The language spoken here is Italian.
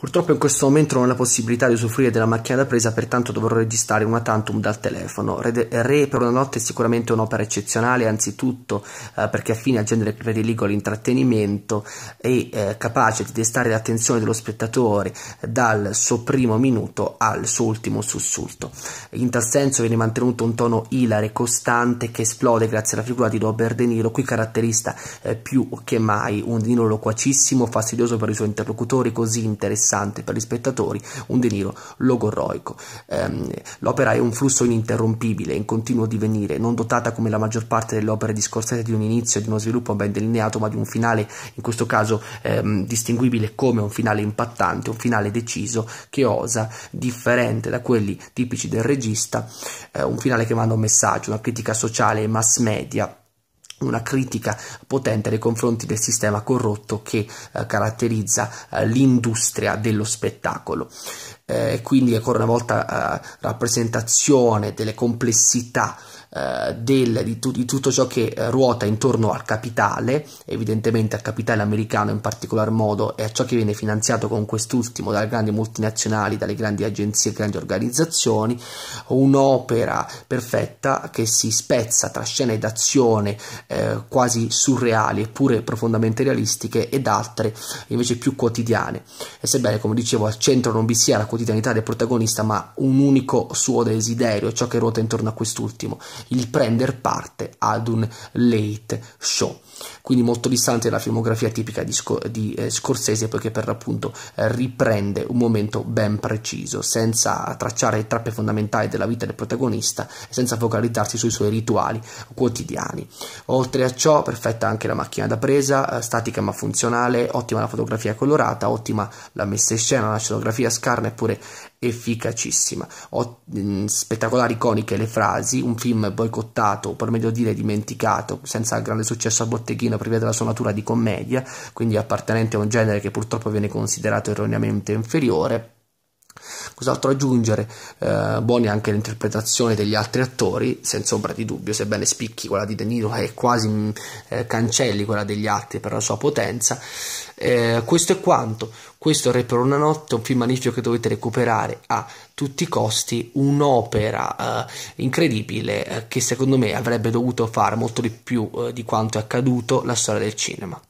Purtroppo in questo momento non ho la possibilità di usufruire della macchina da presa, pertanto dovrò registrare una tantum dal telefono. Re, per una notte è sicuramente un'opera eccezionale, anzitutto eh, perché affine al genere prediligo l'intrattenimento e eh, capace di destare l'attenzione dello spettatore eh, dal suo primo minuto al suo ultimo sussulto. In tal senso viene mantenuto un tono ilare, costante, che esplode grazie alla figura di Robert De Niro, qui caratterista eh, più che mai, un Niro loquacissimo, fastidioso per i suoi interlocutori, così interessante incessante, per gli spettatori un deniro logorroico. Ehm, l'opera è un flusso ininterrompibile, in continuo divenire, non dotata come la maggior parte delle opere di Scorsese di un inizio, e di uno sviluppo ben delineato, ma di un finale, in questo caso ehm, distinguibile come un finale impattante, un finale deciso che osa, differente da quelli tipici del regista, eh, un finale che manda un messaggio, una critica sociale e mass media una critica potente nei confronti del sistema corrotto che eh, caratterizza eh, l'industria dello spettacolo. Eh, quindi ancora una volta eh, rappresentazione delle complessità eh, del, di, tu, di, tutto ciò che eh, ruota intorno al capitale, evidentemente al capitale americano in particolar modo, e a ciò che viene finanziato con quest'ultimo dalle grandi multinazionali, dalle grandi agenzie, grandi organizzazioni, un'opera perfetta che si spezza tra scene d'azione eh, quasi surreali, eppure profondamente realistiche, ed altre invece più quotidiane. E sebbene, come dicevo, al centro non vi sia la quotidianità del protagonista, ma un unico suo desiderio, ciò che ruota intorno a quest'ultimo il prender parte ad un late show. Quindi molto distante dalla filmografia tipica di, Sco- di eh, Scorsese, poiché per l'appunto eh, riprende un momento ben preciso, senza tracciare le trappe fondamentali della vita del protagonista e senza focalizzarsi sui suoi rituali quotidiani. Oltre a ciò, perfetta anche la macchina da presa, eh, statica ma funzionale, ottima la fotografia colorata, ottima la messa in scena, la scenografia scarna eppure efficacissima. Ho, mh, mm, spettacolari iconiche le frasi, un film boicottato, o per meglio dire dimenticato, senza grande successo a botteghino, privo della sua natura di commedia, quindi appartenente a un genere che purtroppo viene considerato erroneamente inferiore cos'altro aggiungere. Eh, buoni anche l'interpretazione degli altri attori, senza ombra di dubbio, sebbene spicchi quella di De Niro e quasi mm, eh, cancelli quella degli altri per la sua potenza. Eh, questo è quanto. Questo è Re per una notte, un film magnifico che dovete recuperare a tutti i costi, un'opera eh, incredibile eh, che secondo me avrebbe dovuto fare molto di più eh, di quanto è accaduto la storia del cinema.